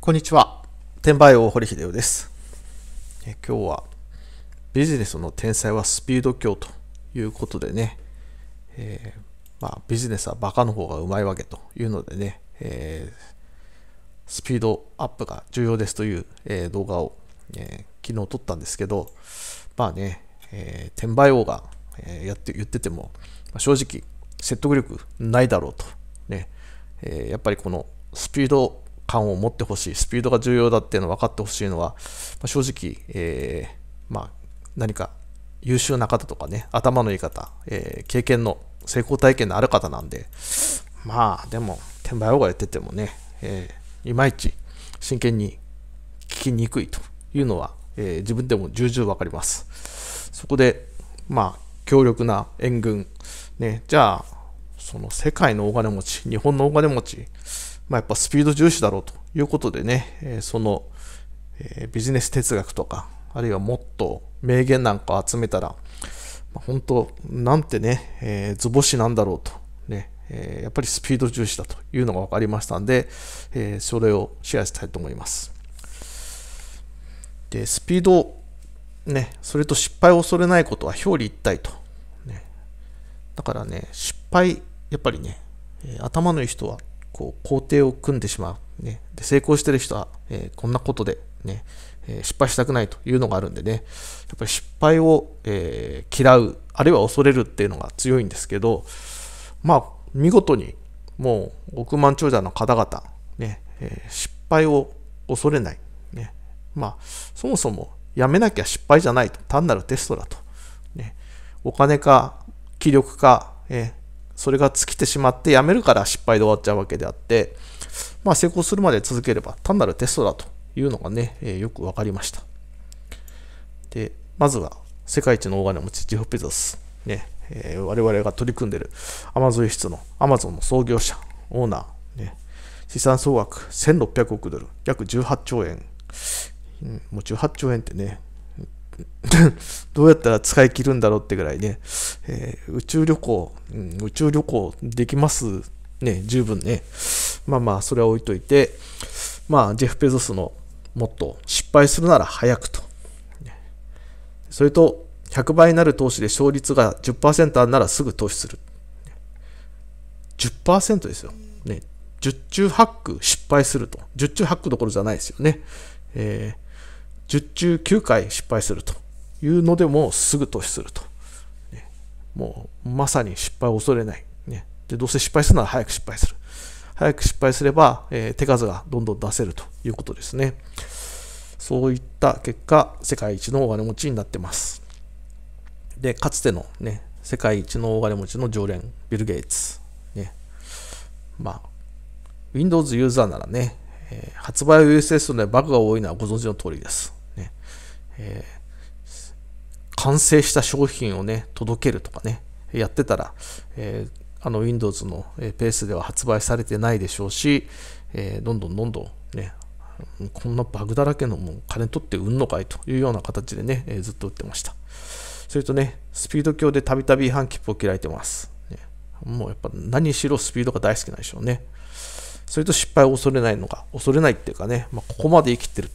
こんにちは。転売王堀秀夫です。え今日はビジネスの天才はスピード強ということでね、えー、まあ、ビジネスはバカの方がうまいわけというのでね、えー、スピードアップが重要ですという、えー、動画を、え昨日撮ったんですけど、まあね、え転売王が、えやって言ってても、まあ、正直説得力ないだろうと、ねえやっぱりこのスピード感を持ってほしい、スピードが重要だっていうのを分かってほしいのは、まあ、正直、えー、まあ、何か優秀な方とかね、頭のいい方、えー、経験の成功体験のある方なんで、まあ、でも、転売をやっててもね、えー、いまいち真剣に聞きにくいというのは、えー、自分でも重々分かります。そこで、まあ、強力な援軍、ね、じゃあ、その世界の大金持ち、日本の大金持ち、まあ、やっぱスピード重視だろうということでね、えその、えビジネス哲学とか、あるいはもっと名言なんかを集めたら、まあ、本当、なんてね、え図星なんだろうと、ね、えやっぱりスピード重視だというのが分かりましたんで、えそれをシェアしたいと思います。で、スピード、ね、それと失敗を恐れないことは表裏一体と。ね、だからね、失敗、やっぱりね、頭のいい人はこう工程を組んでしまう。ね、で成功してる人は、えー、こんなことでね、えー、失敗したくないというのがあるんでね、やっぱり失敗を、えー、嫌う、あるいは恐れるっていうのが強いんですけど、まあ、見事にもう億万長者の方々、ね、え失敗を恐れない。ね、まあ、そもそもやめなきゃ失敗じゃないと。単なるテストだと。ね、お金か気力か、えそれが尽きてしまってやめるから失敗で終わっちゃうわけであって、まあ、成功するまで続ければ単なるテストだというのがね、えー、よく分かりました。で、まずは世界一の大金持ち、ジオフ・ペゾス。ね、えー、我々が取り組んでるアマゾン輸出のアマゾンの創業者、オーナー、ね、資産総額1600億ドル、約18兆円。うん、もう18兆円ってね、どうやったら使い切るんだろうってぐらいね、えー、宇宙旅行、うん、宇宙旅行できますね、十分ね。まあまあ、それは置いといて、まあ、ジェフ・ペゾスのもっと失敗するなら早くと。それと、100倍になる投資で勝率が10%あるならすぐ投資する。10%ですよ。ね、10中8区失敗すると。10中8区どころじゃないですよね。えー10中9回失敗するというのでもすぐ投資すると。ね、もうまさに失敗を恐れない。ね、でどうせ失敗するなら早く失敗する。早く失敗すれば、えー、手数がどんどん出せるということですね。そういった結果、世界一の大金持ちになってます。で、かつてのね、世界一の大金持ちの常連、ビル・ゲイツ。ね。まあ、Windows ユーザーならね、えー、発売 USS のバグが多いのはご存知の通りです。ね、えー、完成した商品をね、届けるとかね、やってたら、えー、あの Windows のペースでは発売されてないでしょうし、えー、どんどんどんどんね、こんなバグだらけのもう金取って売んのかいというような形でね、えー、ずっと売ってました。それとね、スピード強でたびたび違反切符を切られてます、ね。もうやっぱ何しろスピードが大好きなんでしょうね。それと失敗を恐れないのが、恐れないっていうかね、まあ、ここまで生きてる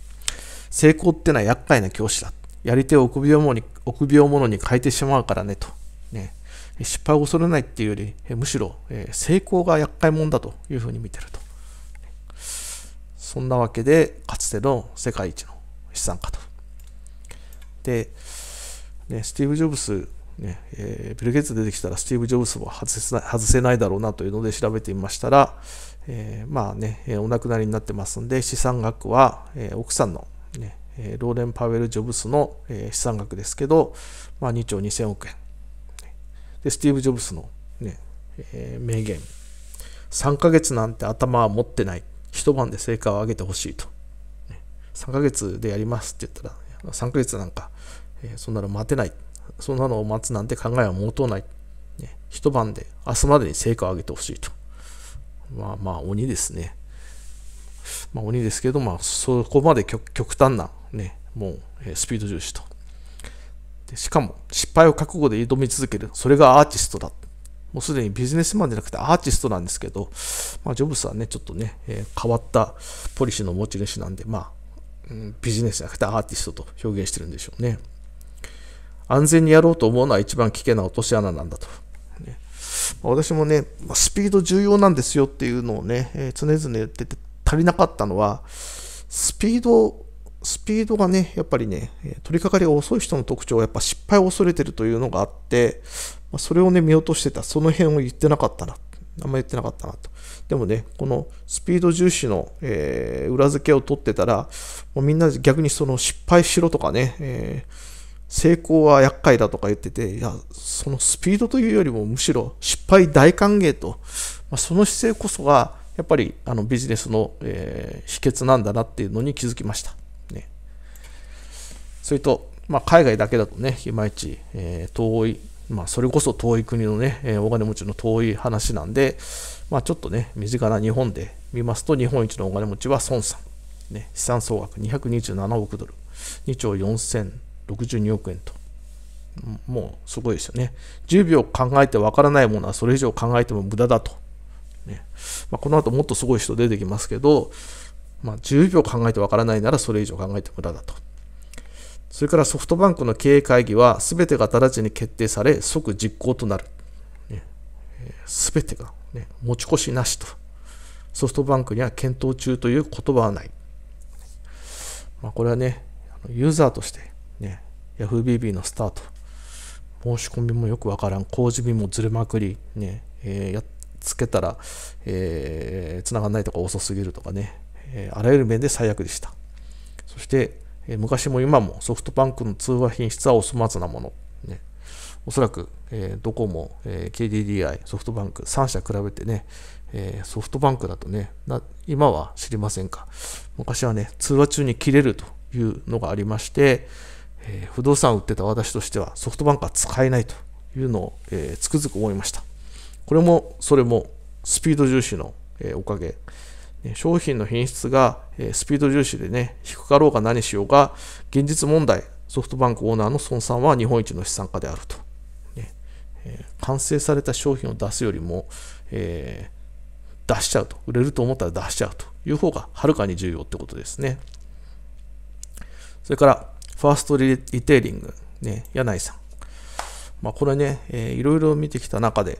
成功ってのは厄介な教師だ。やり手を臆病者に臆病者に変えてしまうからねと。ね失敗を恐れないっていうより、むしろ、え成功が厄介者だというふうに見てると。そんなわけで、かつての世界一の資産家と。で、ね、スティーブ・ジョブス、ねえー、ビル・ゲッツ出てきたらスティーブ・ジョブスも外せ外せないだろうなというので調べてみましたら、えー、まあね、お亡くなりになってますんで、資産額は、え奥さんのねえローレン・パウエル・ジョブスの、え資産額ですけど、まあ、2兆2000億円。で、スティーブ・ジョブスのね、えー、名言。3ヶ月なんて頭は持ってない。一晩で成果を上げてほしいと。3ヶ月でやりますって言ったら、3ヶ月なんか、えー、そんなの待てない。そんなのを待つなんて考えは持とうない。ね、一晩で明日までに成果を上げてほしいと。まあまあ鬼ですね。まあ、鬼ですけど、まあ、そこまで極端な、ね、もう、えスピード重視とで。しかも、失敗を覚悟で挑み続ける。それがアーティストだ。もうすでにビジネスマンじゃなくてアーティストなんですけど、まあ、ジョブスはね、ちょっとね、えー、変わったポリシーの持ち主なんで、まあ、うん、ビジネスじゃなくてアーティストと表現してるんでしょうね。安全にやろうと思うのは一番危険な落とし穴なんだと。ね、ま私もね、まスピード重要なんですよっていうのをね、え常々言ってて、足りなかったのは、スピード、スピードがね、やっぱりね、取り掛かりが遅い人の特徴はやっぱ失敗を恐れてるというのがあって、まそれをね、見落としてた、その辺を言ってなかったな、あんま言ってなかったなと。でもね、このスピード重視の、えー、裏付けを取ってたら、もうみんな逆にその失敗しろとかね、えー成功は厄介だとか言ってて、いや、そのスピードというよりもむしろ失敗大歓迎と、まあ、その姿勢こそが、やっぱりあのビジネスの、えー、秘訣なんだなっていうのに気づきました。ね、それと、まあ、海外だけだとね、いまいち、えー、遠い、まあ、それこそ遠い国のね、えー、お金持ちの遠い話なんで、まあ、ちょっとね、身近な日本で見ますと、日本一のお金持ちは孫さん。ね、資産総額227億ドル、2兆4062億円と。もうすごいですよね。10秒考えてわからないものはそれ以上考えても無駄だと。ね。まあ、この後もっとすごい人出てきますけど、まあ、10秒考えてわからないならそれ以上考えて無駄だと。それからソフトバンクの経営会議は全てが直ちに決定され即実行となる。ね、全てが、ね、持ち越しなしと。ソフトバンクには検討中という言葉はない。まあ、これはね、ユーザーとして、ね、YahooBB のスタート、申し込みもよくわからん、工事日もずれまくり、ねえー、やっつけたら、えー、繋がんないとか遅すぎるとかね、えー、あらゆる面で最悪でした。そして、えー、昔も今もソフトバンクの通話品質はお粗末なもの。ね、おそらく、えー、ドコモ、えー、KDDI、ソフトバンク、3社比べてね、えー、ソフトバンクだとねな、今は知りませんか。昔はね、通話中に切れるというのがありまして、えー、不動産を売ってた私としてはソフトバンクは使えないというのを、えー、つくづく思いました。これもそれもスピード重視の、えおかげ。商品の品質が、えスピード重視でね、低かろうが何しようが、現実問題、ソフトバンクオーナーの孫さんは日本一の資産家であると。ねえ完成された商品を出すよりも、えー、出しちゃうと。売れると思ったら出しちゃうという方がはるかに重要ってことですね。それから、ファーストリテイリング、ね、柳井さん。まあ、これね、えー、いろいろ見てきた中で、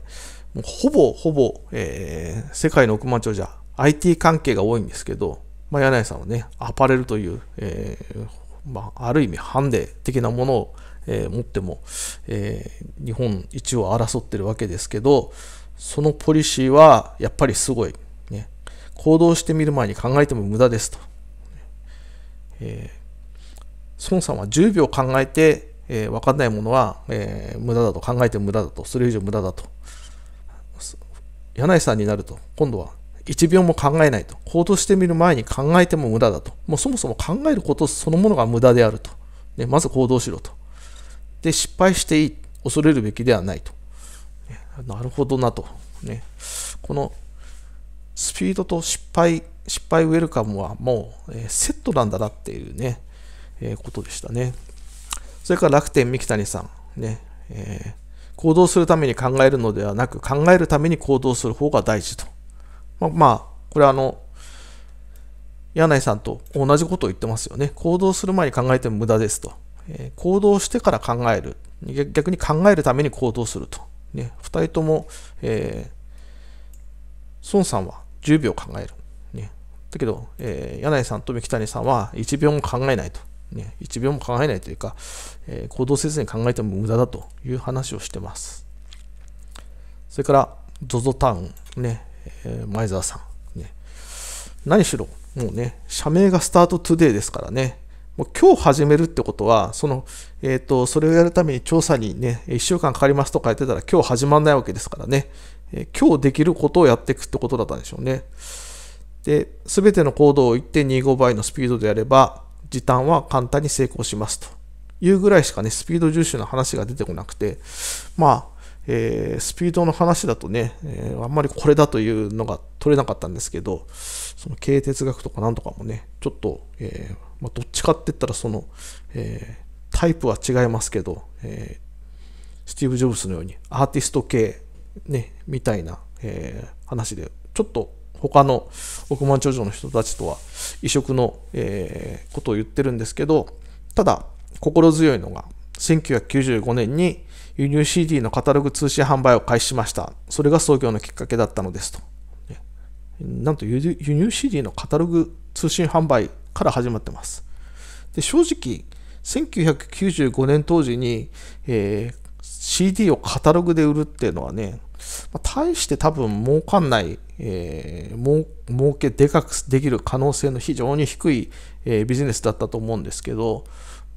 もうほぼほぼ、えー、世界の億万長者、IT 関係が多いんですけど、まあ、柳井さんはね、アパレルという、えー、まあ、ある意味ハンデ的なものを、えー、持っても、えー、日本一を争ってるわけですけど、そのポリシーはやっぱりすごい。ね、行動してみる前に考えても無駄ですと。えー、孫さんは10秒考えてえー、分かんないものは、えー、無駄だと考えて無駄だとそれ以上無駄だと柳井さんになると今度は1秒も考えないと行動してみる前に考えても無駄だともうそもそも考えることそのものが無駄であると、ね、まず行動しろとで失敗していい恐れるべきではないと、ね、なるほどなと、ね、このスピードと失敗失敗ウェルカムはもう、えー、セットなんだなっていうね、えー、ことでしたね。それから楽天三木谷さん、ねえー、行動するために考えるのではなく考えるために行動する方が大事と。まあ、まあ、これはあの、柳井さんと同じことを言ってますよね。行動する前に考えても無駄ですと。えー、行動してから考える。逆に考えるために行動すると。ね、2人とも、えー、孫さんは10秒考える。ね、だけど、えー、柳井さんと三木谷さんは1秒も考えないと。ね、1秒も考えないというか、えー、行動せずに考えても無駄だという話をしてます。それから、ZOZO タウン、ね、えー、前澤さん、ね。何しろ、もうね、社名がスタートトゥデイですからね、もう今日始めるってことは、その、えっ、ー、と、それをやるために調査にね、1週間かかりますとかやってたら今日始まんないわけですからね、えー、今日できることをやっていくってことだったんでしょうね。で、すべての行動を1.25倍のスピードでやれば、時短は簡単に成功しますというぐらいしかね、スピード重視の話が出てこなくて、まあ、えー、スピードの話だとね、えー、あんまりこれだというのが取れなかったんですけど、その経営哲学とかなんとかもね、ちょっと、えー、まあ、どっちかって言ったらその、えタイプは違いますけど、えスティーブ・ジョブスのようにアーティスト系、ね、みたいな、え話で、ちょっと他の億万長者の人たちとは異色の、えー、ことを言ってるんですけど、ただ、心強いのが、1995年に輸入 CD のカタログ通信販売を開始しました。それが創業のきっかけだったのですと。なんと輸入 CD のカタログ通信販売から始まってます。で正直、1995年当時に、えー、CD をカタログで売るっていうのはね、まあ、大して多分儲かんない、えー、儲儲けでかくできる可能性の非常に低い、えー、ビジネスだったと思うんですけど、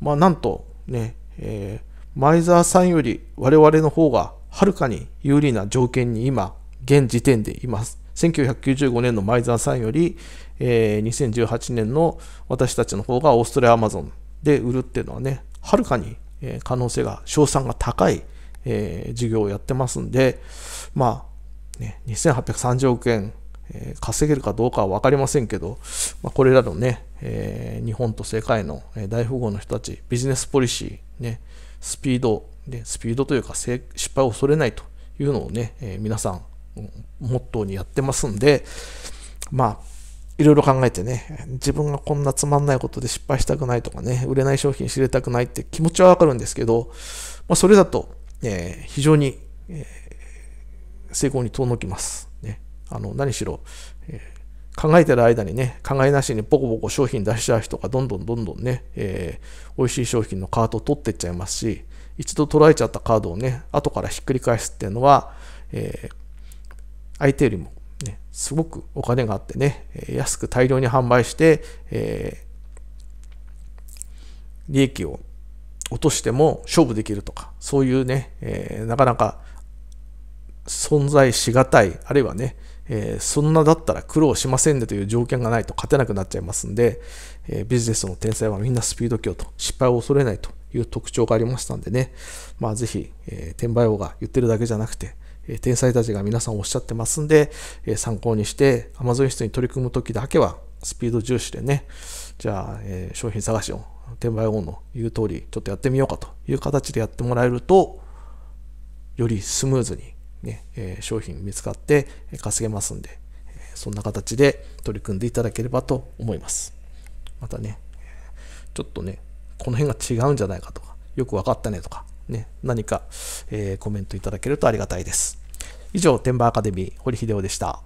まあ、なんとね、えー、前澤さんより我々の方がはるかに有利な条件に今、現時点でいます。1995年の前澤さんより、えー、2018年の私たちの方がオーストラリアアマゾンで売るっていうのはね、はるかに可能性が、賞賛が高いえー、事業をやってますんで、まあ、ね、2830億円、えー、稼げるかどうかは分かりませんけど、まあ、これらのね、えー、日本と世界の大富豪の人たち、ビジネスポリシー、ね、スピード、ね、スピードというか失敗を恐れないというのをね、え皆さん、モットーにやってますんで、まあ、いろいろ考えてね、自分がこんなつまんないことで失敗したくないとかね、売れない商品知れたくないって気持ちはわかるんですけど、まあ、それだとえー、非常に、えー、成功に遠のきます。ね、あの何しろ、えー、考えてる間にね、考えなしにポコポコ商品出しちゃう人がどんどんどんどんね、えー、美味しい商品のカートを取っていっちゃいますし、一度取られちゃったカードをね、後からひっくり返すっていうのは、え相手よりも、ね、すごくお金があってね、安く大量に販売して、え利益を落としても勝負できるとか、そういうね、えー、なかなか存在しがたい、あるいはね、えー、そんなだったら苦労しませんねという条件がないと勝てなくなっちゃいますんで、えー、ビジネスの天才はみんなスピード強と失敗を恐れないという特徴がありましたんでね、まあ、ぜひ、えー、転売王が言ってるだけじゃなくて、え天才たちが皆さんおっしゃってますんで、え参考にして Amazon 室に取り組む時だけはスピード重視でね、じゃあ、え商品探しを転売王の言う通り、ちょっとやってみようかという形でやってもらえると、よりスムーズにね、え商品見つかって稼げますんで、そんな形で取り組んでいただければと思います。またね、ちょっとね、この辺が違うんじゃないかとか、よく分かったねとか、ね、何か、えー、コメントいただけるとありがたいです。以上、転売アカデミー、堀秀夫でした。